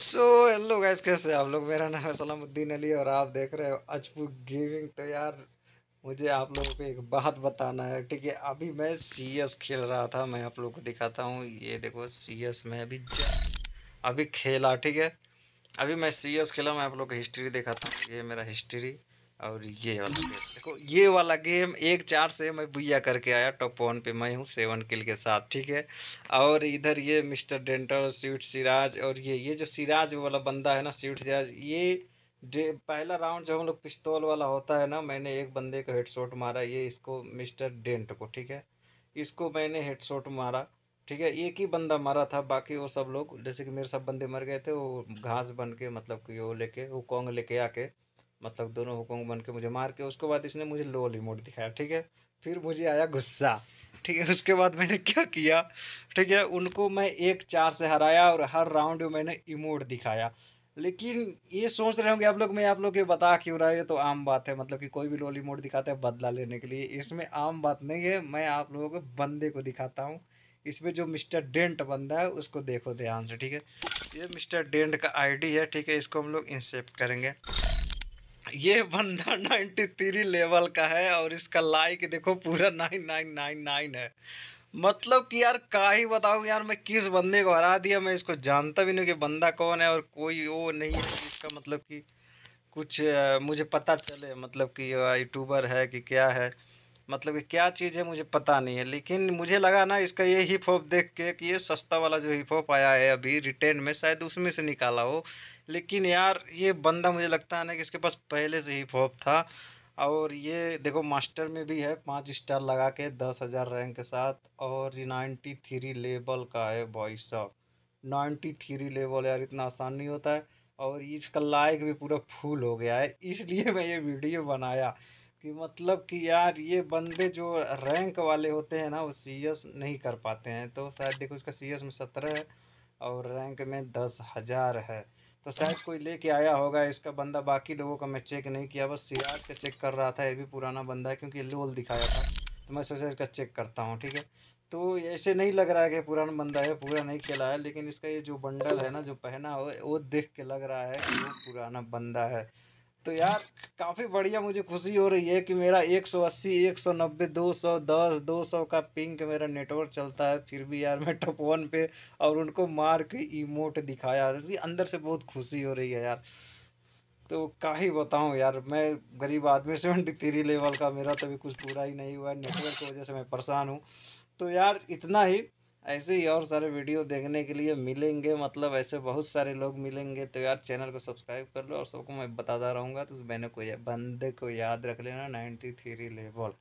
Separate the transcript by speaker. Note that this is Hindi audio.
Speaker 1: सो हेलो गैस कैसे आप लोग मेरा नाम है सलामुद्दीन अली और आप देख रहे हो अजबू गेमिंग तो यार मुझे आप लोगों को एक बात बताना है ठीक है अभी मैं सी एस खेल रहा था मैं आप लोगों को दिखाता हूँ ये देखो सी एस में अभी अभी खेला ठीक है अभी मैं सी एस खेला मैं आप लोग को हिस्ट्री दिखाता हूँ ये मेरा हिस्ट्री और ये वाला गेम देखो ये वाला गेम एक चार से मैं भुया करके आया टॉप वन पे मैं हूँ सेवन किल के साथ ठीक है और इधर ये मिस्टर डेंटर स्वीट सिराज और ये ये जो सिराज वाला बंदा है ना स्वीट सिराज ये पहला राउंड जो हम लोग पिस्तौल वाला होता है ना मैंने एक बंदे को शॉट मारा ये इसको मिस्टर डेंट को ठीक है इसको मैंने शॉट मारा ठीक है एक ही बंदा मारा था बाकी वो सब लोग जैसे कि मेरे सब बंदे मर गए थे वो घास बन के मतलब कि वो लेके वो कोंग लेके आके मतलब दोनों हुकुम बन के मुझे मार के उसके बाद इसने मुझे लो रिमोट दिखाया ठीक है फिर मुझे आया गुस्सा ठीक है उसके बाद मैंने क्या किया ठीक है उनको मैं एक चार से हराया और हर राउंड में मैंने इमोट दिखाया लेकिन ये सोच रहे होंगे आप लोग मैं आप लोग ये बता क्यों रहा है ये तो आम बात है मतलब कि कोई भी लोली मोड दिखाता है बदला लेने के लिए इसमें आम बात नहीं है मैं आप लोगों को बंदे को दिखाता हूँ इसमें जो मिस्टर डेंट बंदा है उसको देखो ध्यान से ठीक है ये मिस्टर डेंट का आईडी है ठीक है इसको हम लोग इंसेप्ट करेंगे ये बंदा 93 लेवल का है और इसका लाइक देखो पूरा नाइन नाइन नाइन नाइन है मतलब कि यार का ही बताऊँ यार मैं किस बंदे को हरा दिया मैं इसको जानता भी नहीं कि बंदा कौन है और कोई वो नहीं है इसका मतलब कि कुछ मुझे पता चले मतलब कि यूट्यूबर है कि क्या है मतलब कि क्या चीज़ है मुझे पता नहीं है लेकिन मुझे लगा ना इसका ये हिप हॉप देख के कि ये सस्ता वाला जो हिप हॉप आया है अभी रिटर्न में शायद उसमें से निकाला हो लेकिन यार ये बंदा मुझे लगता है ना कि इसके पास पहले से हिप हॉप था और ये देखो मास्टर में भी है पाँच स्टार लगा के दस हज़ार रैंक के साथ और ये नाइन्टी थ्री लेवल का है बॉइस साहब नाइन्टी थ्री लेवल यार इतना आसान नहीं होता है और इसका लाइक भी पूरा फुल हो गया है इसलिए मैं ये वीडियो बनाया कि मतलब कि यार ये बंदे जो रैंक वाले होते हैं ना वो सीएस नहीं कर पाते हैं तो शायद देखो इसका सीएस में सत्रह है और रैंक में दस हज़ार है तो शायद कोई लेके आया होगा इसका बंदा बाकी लोगों का मैं चेक नहीं किया बस सी का चेक कर रहा था ये भी पुराना बंदा है क्योंकि लोल दिखाया था तो मैं सोचा इसका चेक करता हूँ ठीक है तो ऐसे नहीं लग रहा है कि पुराना बंदा है पूरा नहीं खेला है लेकिन इसका ये जो बंडल है ना जो पहना हो वो देख के लग रहा है कि वो पुराना बंदा है तो यार काफ़ी बढ़िया मुझे खुशी हो रही है कि मेरा 180, 190, 210, 200 का पिंक मेरा नेटवर्क चलता है फिर भी यार मैं टॉप वन पे और उनको मार के इमोट दिखाया अंदर से बहुत खुशी हो रही है यार तो का ही बताऊँ यार मैं गरीब आदमी से थ्री लेवल का मेरा तभी तो कुछ पूरा ही नहीं हुआ नेटवर्क की वजह से मैं परेशान हूँ तो यार इतना ही ऐसे ही और सारे वीडियो देखने के लिए मिलेंगे मतलब ऐसे बहुत सारे लोग मिलेंगे तो यार चैनल को सब्सक्राइब कर लो और सबको मैं बताता रहूँगा तो उस बहनों को बंदे को याद रख लेना नाइन्टी थ्री लेवल